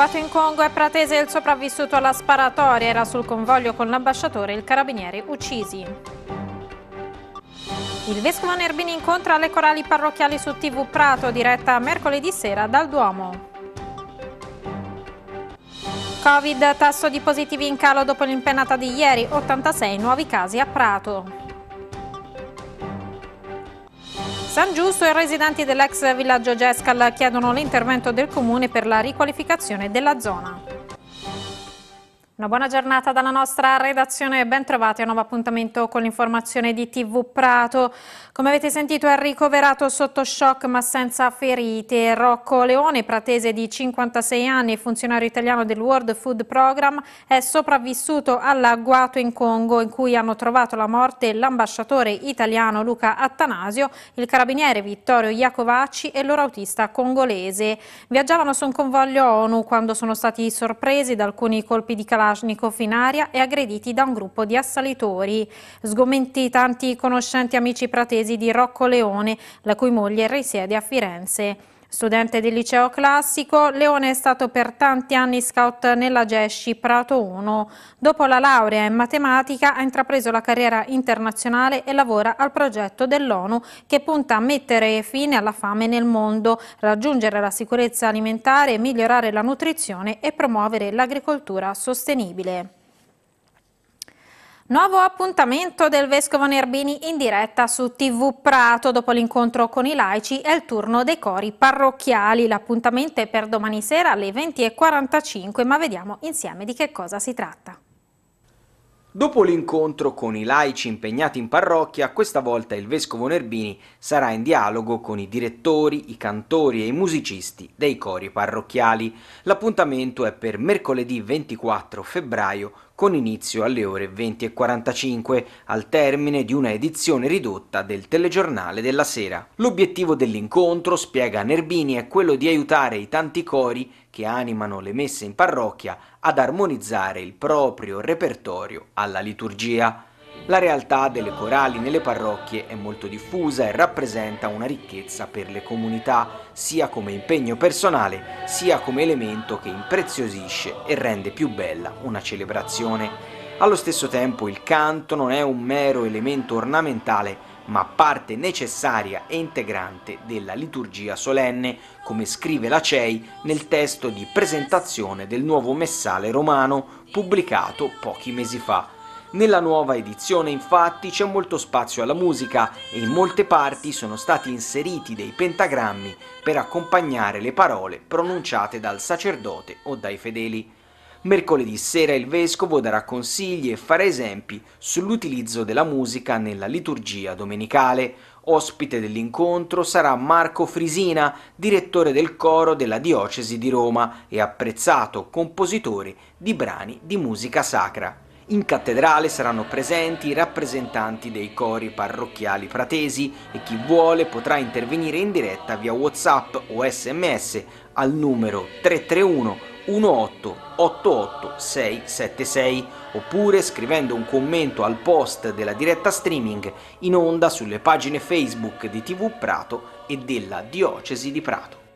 eseguato in Congo è Pratese il sopravvissuto alla sparatoria. Era sul convoglio con l'ambasciatore e il carabiniere uccisi. Il vescovo Nerbini incontra le corali parrocchiali su TV Prato, diretta mercoledì sera dal Duomo. Covid, tasso di positivi in calo dopo l'impennata di ieri, 86 nuovi casi a Prato. San Giusto i residenti dell'ex villaggio Gescal chiedono l'intervento del comune per la riqualificazione della zona. Una buona giornata dalla nostra redazione e ben a un nuovo appuntamento con l'informazione di TV Prato. Come avete sentito è ricoverato sotto shock ma senza ferite. Rocco Leone, pratese di 56 anni e funzionario italiano del World Food Program, è sopravvissuto all'agguato in Congo in cui hanno trovato la morte l'ambasciatore italiano Luca Attanasio, il carabiniere Vittorio Iacovacci e il loro autista congolese. Viaggiavano su un convoglio ONU quando sono stati sorpresi da alcuni colpi di calare Kalashnikov in aria e aggrediti da un gruppo di assalitori. Sgomenti tanti conoscenti amici pratesi di Rocco Leone, la cui moglie risiede a Firenze. Studente del liceo classico, Leone è stato per tanti anni scout nella GESCI Prato 1. Dopo la laurea in matematica ha intrapreso la carriera internazionale e lavora al progetto dell'ONU che punta a mettere fine alla fame nel mondo, raggiungere la sicurezza alimentare, migliorare la nutrizione e promuovere l'agricoltura sostenibile. Nuovo appuntamento del Vescovo Nerbini in diretta su TV Prato. Dopo l'incontro con i laici è il turno dei cori parrocchiali. L'appuntamento è per domani sera alle 20.45, ma vediamo insieme di che cosa si tratta. Dopo l'incontro con i laici impegnati in parrocchia, questa volta il vescovo Nerbini sarà in dialogo con i direttori, i cantori e i musicisti dei cori parrocchiali. L'appuntamento è per mercoledì 24 febbraio con inizio alle ore 20.45, al termine di una edizione ridotta del telegiornale della sera. L'obiettivo dell'incontro, spiega Nerbini, è quello di aiutare i tanti cori che animano le messe in parrocchia ad armonizzare il proprio repertorio alla liturgia. La realtà delle corali nelle parrocchie è molto diffusa e rappresenta una ricchezza per le comunità, sia come impegno personale, sia come elemento che impreziosisce e rende più bella una celebrazione. Allo stesso tempo il canto non è un mero elemento ornamentale, ma parte necessaria e integrante della liturgia solenne, come scrive la CEI nel testo di presentazione del nuovo messale romano pubblicato pochi mesi fa. Nella nuova edizione infatti c'è molto spazio alla musica e in molte parti sono stati inseriti dei pentagrammi per accompagnare le parole pronunciate dal sacerdote o dai fedeli. Mercoledì sera il Vescovo darà consigli e farà esempi sull'utilizzo della musica nella liturgia domenicale. Ospite dell'incontro sarà Marco Frisina, direttore del coro della Diocesi di Roma e apprezzato compositore di brani di musica sacra. In cattedrale saranno presenti i rappresentanti dei cori parrocchiali pratesi e chi vuole potrà intervenire in diretta via Whatsapp o sms al numero 331 1888676 oppure scrivendo un commento al post della diretta streaming in onda sulle pagine Facebook di TV Prato e della Diocesi di Prato.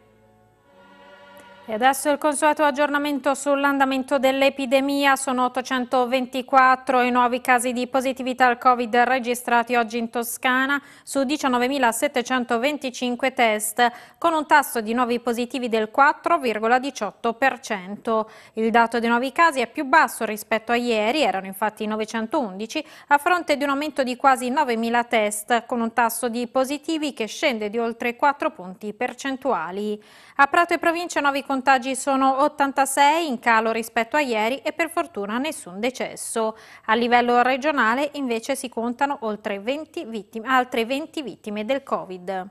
E adesso il consueto aggiornamento sull'andamento dell'epidemia. Sono 824 i nuovi casi di positività al Covid registrati oggi in Toscana su 19.725 test, con un tasso di nuovi positivi del 4,18%. Il dato dei nuovi casi è più basso rispetto a ieri, erano infatti 911, a fronte di un aumento di quasi 9.000 test, con un tasso di positivi che scende di oltre 4 punti percentuali. A Prato e provincia nuovi contagi contagi sono 86, in calo rispetto a ieri e per fortuna nessun decesso. A livello regionale invece si contano oltre 20 vittime, altre 20 vittime del Covid.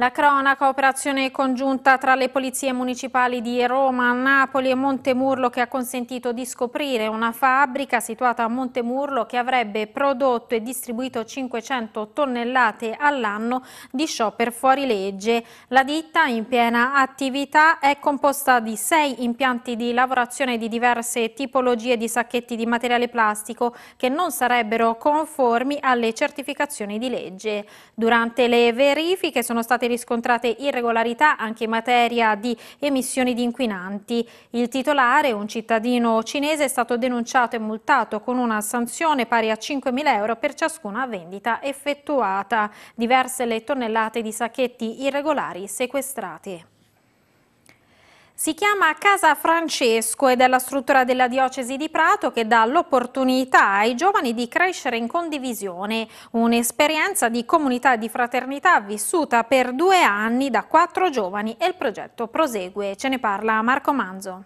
La cronaca, operazione congiunta tra le polizie municipali di Roma, Napoli e Montemurlo che ha consentito di scoprire una fabbrica situata a Montemurlo che avrebbe prodotto e distribuito 500 tonnellate all'anno di shopper fuorilegge. La ditta in piena attività è composta di sei impianti di lavorazione di diverse tipologie di sacchetti di materiale plastico che non sarebbero conformi alle certificazioni di legge. Durante le verifiche sono state riscontrate irregolarità anche in materia di emissioni di inquinanti. Il titolare, un cittadino cinese, è stato denunciato e multato con una sanzione pari a 5.000 euro per ciascuna vendita effettuata. Diverse le tonnellate di sacchetti irregolari sequestrati. Si chiama Casa Francesco ed è la struttura della diocesi di Prato che dà l'opportunità ai giovani di crescere in condivisione, un'esperienza di comunità e di fraternità vissuta per due anni da quattro giovani e il progetto prosegue. Ce ne parla Marco Manzo.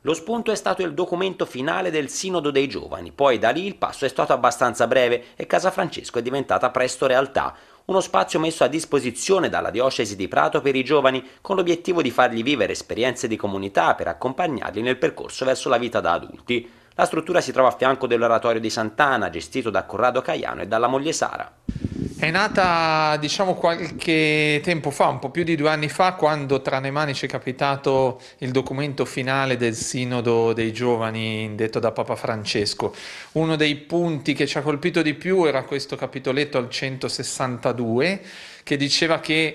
Lo spunto è stato il documento finale del Sinodo dei Giovani, poi da lì il passo è stato abbastanza breve e Casa Francesco è diventata presto realtà, uno spazio messo a disposizione dalla diocesi di Prato per i giovani con l'obiettivo di fargli vivere esperienze di comunità per accompagnarli nel percorso verso la vita da adulti. La struttura si trova a fianco dell'oratorio di Sant'Ana, gestito da Corrado Caiano e dalla moglie Sara. È nata, diciamo, qualche tempo fa, un po' più di due anni fa, quando tra le mani ci è capitato il documento finale del Sinodo dei Giovani, indetto da Papa Francesco. Uno dei punti che ci ha colpito di più era questo capitoletto al 162, che diceva che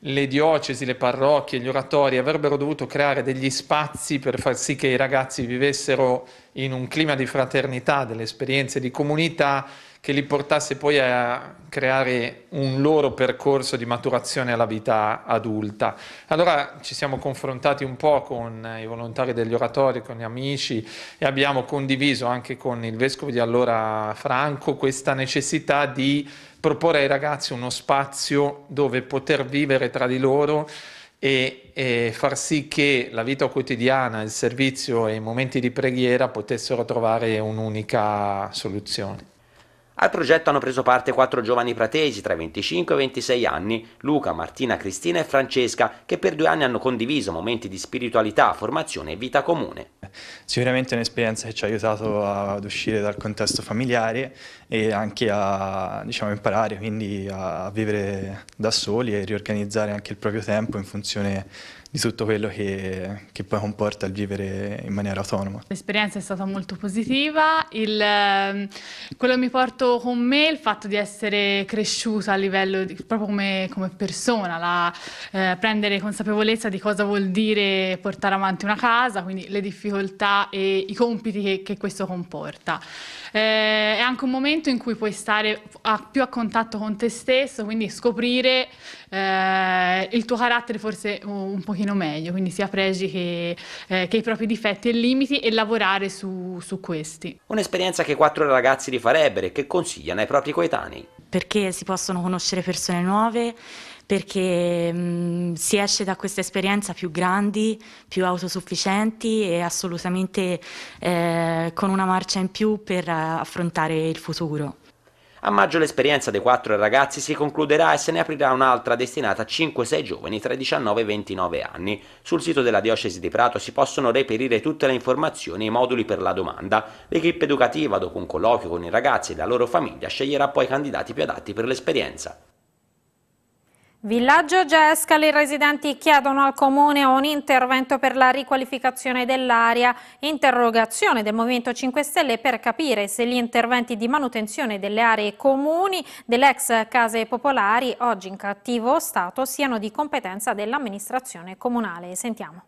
le diocesi, le parrocchie, gli oratori avrebbero dovuto creare degli spazi per far sì che i ragazzi vivessero in un clima di fraternità, delle esperienze di comunità che li portasse poi a creare un loro percorso di maturazione alla vita adulta. Allora ci siamo confrontati un po' con eh, i volontari degli oratori, con gli amici e abbiamo condiviso anche con il vescovo di allora Franco questa necessità di proporre ai ragazzi uno spazio dove poter vivere tra di loro e, e, far sì che la vita quotidiana, il servizio e i momenti di preghiera potessero trovare un'unica soluzione. Al progetto hanno preso parte quattro giovani pratesi tra i 25 e i 26 anni, Luca, Martina, Cristina e Francesca, che per due anni hanno condiviso momenti di spiritualità, formazione e vita comune. Sicuramente è un'esperienza che ci ha aiutato ad uscire dal contesto familiare e anche a diciamo, imparare quindi a vivere da soli e riorganizzare anche il proprio tempo in funzione di tutto quello che, che, poi comporta il vivere in maniera autonoma. L'esperienza è stata molto positiva, il, ehm, quello che mi porto con me il fatto di essere cresciuta a livello di, proprio come, come persona, la, eh, prendere consapevolezza di cosa vuol dire portare avanti una casa, quindi le difficoltà e i compiti che, che questo comporta. Eh, è anche un momento in cui puoi stare a, più a contatto con te stesso, quindi scoprire eh, il tuo carattere forse un pochino meglio, quindi sia pregi che, eh, che i propri difetti e limiti e lavorare su, su questi. Un'esperienza che quattro ragazzi rifarebbero e che consigliano ai propri coetanei. Perché si possono conoscere persone nuove, perché mh, mm, si esce da questa esperienza più grandi, più autosufficienti e assolutamente eh, con una marcia in più per eh, affrontare il futuro. A maggio l'esperienza dei quattro ragazzi si concluderà e se ne aprirà un'altra destinata a 5-6 giovani tra i 19 e i 29 anni. Sul sito della Diocesi di Prato si possono reperire tutte le informazioni e i moduli per la domanda. L'equipe educativa, dopo un colloquio con i ragazzi e la loro famiglia, sceglierà poi i candidati più adatti per l'esperienza. Villaggio Gesca, i residenti chiedono al Comune un intervento per la riqualificazione dell'area. Interrogazione del Movimento 5 Stelle per capire se gli interventi di manutenzione delle aree comuni delle ex case popolari, oggi in cattivo stato, siano di competenza dell'amministrazione comunale. Sentiamo.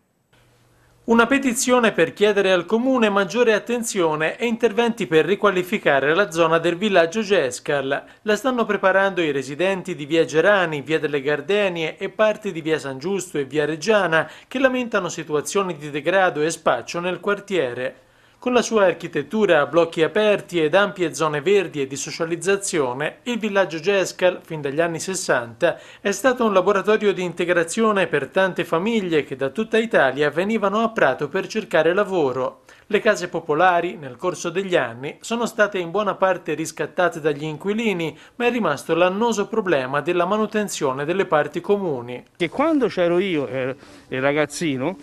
Una petizione per chiedere al Comune maggiore attenzione e interventi per riqualificare la zona del villaggio Gescal. La stanno preparando i residenti di via Gerani, via delle Gardenie e parti di via San Giusto e via Reggiana che lamentano situazioni di degrado e spaccio nel quartiere. Con la sua architettura a blocchi aperti ed ampie zone verdi e di socializzazione, il villaggio Gescal, fin dagli anni 60, è stato un laboratorio di integrazione per tante famiglie che da tutta Italia venivano a Prato per cercare lavoro. Le case popolari, nel corso degli anni, sono state in buona parte riscattate dagli inquilini, ma è rimasto l'annoso problema della manutenzione delle parti comuni. Che quando c'ero io, eh, il ragazzino,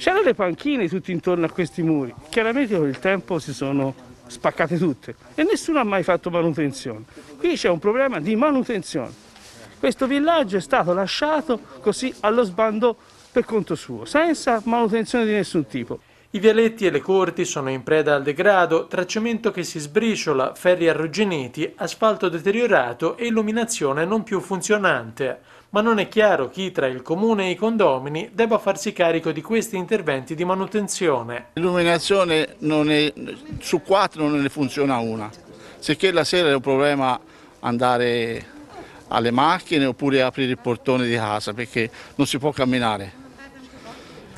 C'erano le panchine tutti intorno a questi muri, chiaramente con il tempo si sono spaccate tutte e nessuno ha mai fatto manutenzione. Qui c'è un problema di manutenzione. Questo villaggio è stato lasciato così allo sbando per conto suo, senza manutenzione di nessun tipo. I vialetti e le corti sono in preda al degrado, tracciamento che si sbriciola, ferri arrugginiti, asfalto deteriorato e illuminazione non più funzionante. Ma non è chiaro chi tra il comune e i condomini debba farsi carico di questi interventi di manutenzione. L'illuminazione su quattro non ne funziona una, sicché la sera è un problema andare alle macchine oppure aprire il portone di casa perché non si può camminare,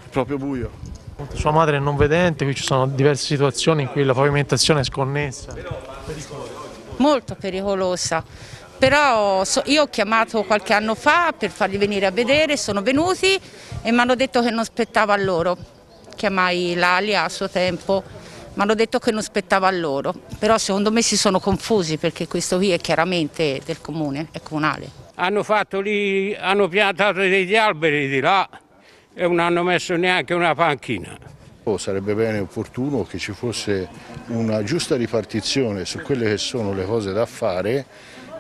è proprio buio. Sua madre è non vedente, qui ci sono diverse situazioni in cui la pavimentazione è sconnessa. Molto pericolosa. Però io ho chiamato qualche anno fa per farli venire a vedere, sono venuti e mi hanno detto che non spettava a loro. Chiamai l'Alia a suo tempo, mi hanno detto che non spettava a loro. Però secondo me si sono confusi perché questo qui è chiaramente del comune, è comunale. Hanno fatto lì, hanno piantato degli alberi di là e non hanno messo neanche una panchina. Oh, sarebbe bene e opportuno che ci fosse una giusta ripartizione su quelle che sono le cose da fare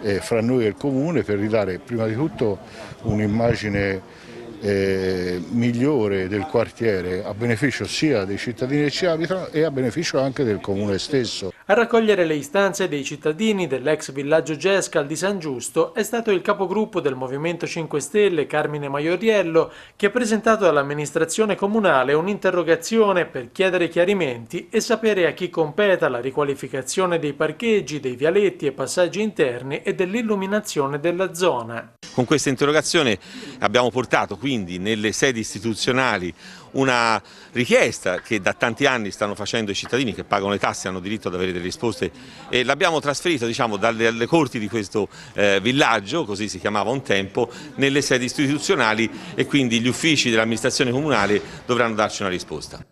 eh, fra noi e il Comune per ridare prima di tutto un'immagine eh, migliore del quartiere a beneficio sia dei cittadini che ci abitano e a beneficio anche del comune stesso. A raccogliere le istanze dei cittadini dell'ex villaggio Gescal di San Giusto è stato il capogruppo del Movimento 5 Stelle Carmine Maioriello che ha presentato all'amministrazione comunale un'interrogazione per chiedere chiarimenti e sapere a chi competa la riqualificazione dei parcheggi, dei vialetti e passaggi interni e dell'illuminazione della zona. Con questa interrogazione abbiamo portato quindi nelle sedi istituzionali una richiesta che da tanti anni stanno facendo i cittadini che pagano le tasse, hanno diritto ad avere delle risposte e l'abbiamo trasferita diciamo, dalle, dalle, corti di questo eh, villaggio, così si chiamava un tempo, nelle sedi istituzionali e quindi gli uffici dell'amministrazione comunale dovranno darci una risposta.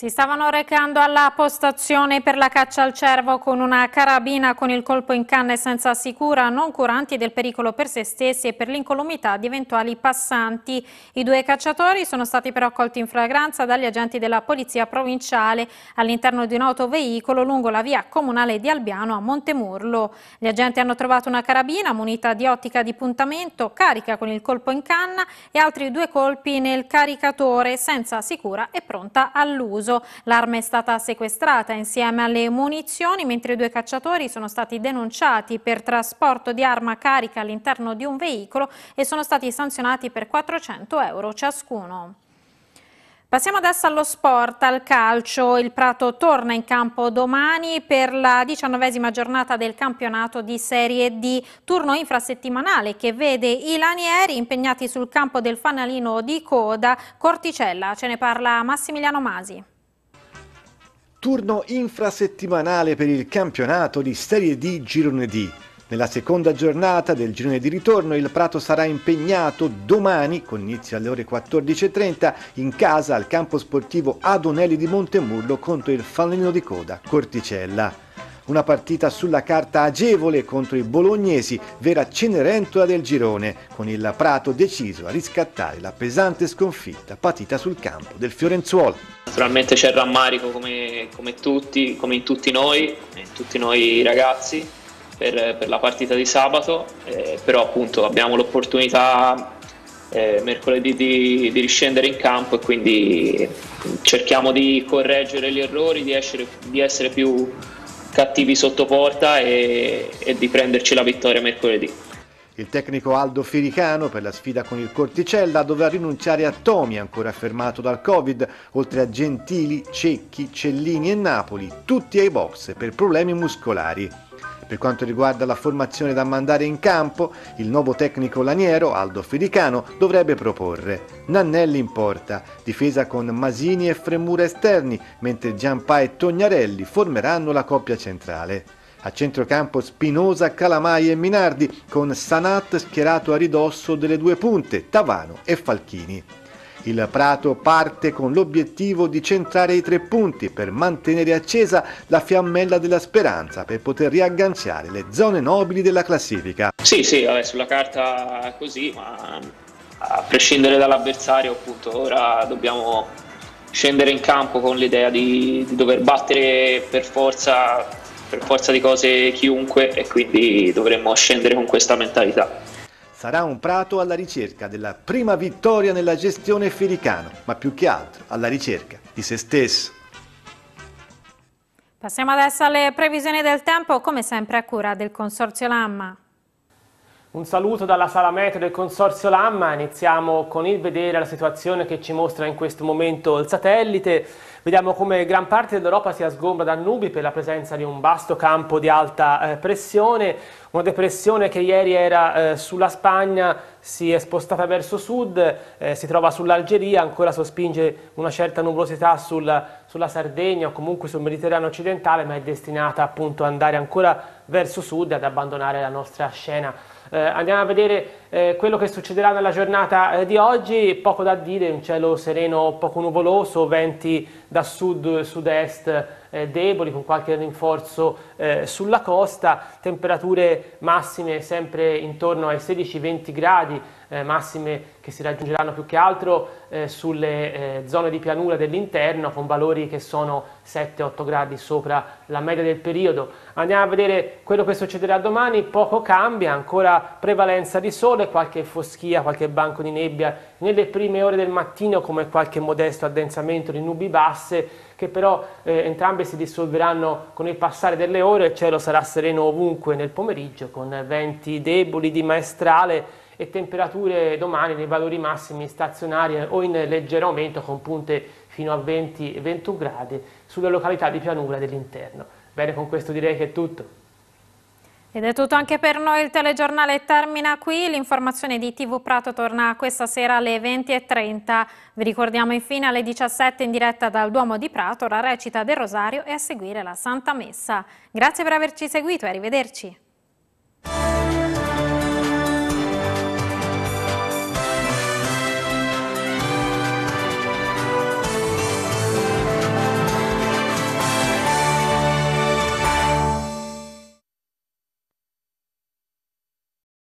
Si stavano recando alla postazione per la caccia al cervo con una carabina con il colpo in canna e senza sicura, non curanti del pericolo per se stessi e per l'incolumità di eventuali passanti. I due cacciatori sono stati però colti in fragranza dagli agenti della polizia provinciale all'interno di un autoveicolo lungo la via comunale di Albiano a Montemurlo. Gli agenti hanno trovato una carabina munita di ottica di puntamento, carica con il colpo in canna e altri due colpi nel caricatore senza sicura e pronta all'uso caso l'arma è stata sequestrata insieme alle munizioni, mentre i due cacciatori sono stati denunciati per trasporto di arma carica all'interno di un veicolo e sono stati sanzionati per 400 euro ciascuno. Passiamo adesso allo sport, al calcio. Il Prato torna in campo domani per la diciannovesima giornata del campionato di Serie D, turno infrasettimanale che vede i lanieri impegnati sul campo del fanalino di coda Corticella. Ce ne parla Massimiliano Masi turno infrasettimanale per il campionato di Serie D Girone D. Nella seconda giornata del girone di ritorno il Prato sarà impegnato domani, con inizio alle ore 14.30, in casa al campo sportivo Adonelli di Montemurlo contro il Fallino di Coda, Corticella. Una partita sulla carta agevole contro i bolognesi, vera Cenerentola del girone, con il Prato deciso a riscattare la pesante sconfitta patita sul campo del Fiorenzuolo. Naturalmente c'è il rammarico come, come tutti, come in tutti noi, in tutti noi ragazzi, per, per la partita di sabato, eh, però appunto abbiamo l'opportunità eh, mercoledì di, di, riscendere in campo e quindi cerchiamo di correggere gli errori, di essere, di essere più, cattivi sotto porta e, e di prenderci la vittoria mercoledì. Il tecnico Aldo Firicano per la sfida con il Corticella dovrà rinunciare a Tomi, ancora fermato dal Covid, oltre a Gentili, Cecchi, Cellini e Napoli, tutti ai box per problemi muscolari. Per quanto riguarda la formazione da mandare in campo, il nuovo tecnico laniero Aldo Filicano dovrebbe proporre Nannelli in porta, difesa con Masini e Fremura esterni, mentre Giampà e Tognarelli formeranno la coppia centrale. A centrocampo Spinosa, Calamai e Minardi, con Sanat schierato a ridosso delle due punte, Tavano e Falchini. Il Prato parte con l'obiettivo di centrare i tre punti per mantenere accesa la fiammella della speranza per poter riagganciare le zone nobili della classifica. Sì, sì, vabbè, sulla carta così, ma a prescindere dall'avversario, appunto, ora dobbiamo scendere in campo con l'idea di, di dover battere per forza, per forza di cose chiunque e quindi dovremmo scendere con questa mentalità sarà un prato alla ricerca della prima vittoria nella gestione Fericano, ma più che altro alla ricerca di se stesso. Passiamo adesso alle previsioni del tempo, come sempre a cura del Consorzio Lamma. Un saluto dalla sala metro del Consorzio Lamma, iniziamo con il vedere la situazione che ci mostra in questo momento il satellite. Vediamo come gran parte dell'Europa sia sgombra da nubi per la presenza di un vasto campo di alta eh, pressione, una depressione che ieri era eh, sulla Spagna, si è spostata verso sud, eh, si trova sull'Algeria, ancora sospinge una certa nuvolosità sul, sulla Sardegna o comunque sul Mediterraneo occidentale, ma è destinata appunto ad andare ancora verso sud e ad abbandonare la nostra scena eh, andiamo a vedere eh, quello che succederà nella giornata eh, di oggi, poco da dire, un cielo sereno poco nuvoloso, venti da sud-sud-est eh, deboli, con qualche rinforzo eh, sulla costa, temperature massime sempre intorno ai 16-20 gradi, eh, massime che si raggiungeranno più che altro eh, sulle eh, zone di pianura dell'interno, con valori che sono 7-8 gradi sopra la media del periodo. Andiamo a vedere quello che succederà domani, poco cambia, ancora prevalenza di sole, qualche foschia, qualche banco di nebbia nelle prime ore del mattino, come qualche modesto addensamento di nubi basse, che però eh, entrambe si dissolveranno con il passare delle ore, il cielo sarà sereno ovunque nel pomeriggio, con venti deboli di maestrale e temperature domani nei valori massimi stazionari o in leggero aumento con punte fino a 20-21 gradi sulle località di pianura dell'interno. Bene, con questo direi che è tutto. Ed è tutto anche per noi, il telegiornale termina qui, l'informazione di TV Prato torna questa sera alle 20.30. Vi ricordiamo infine alle 17 in diretta dal Duomo di Prato la recita del Rosario e a seguire la Santa Messa. Grazie per averci seguito e arrivederci.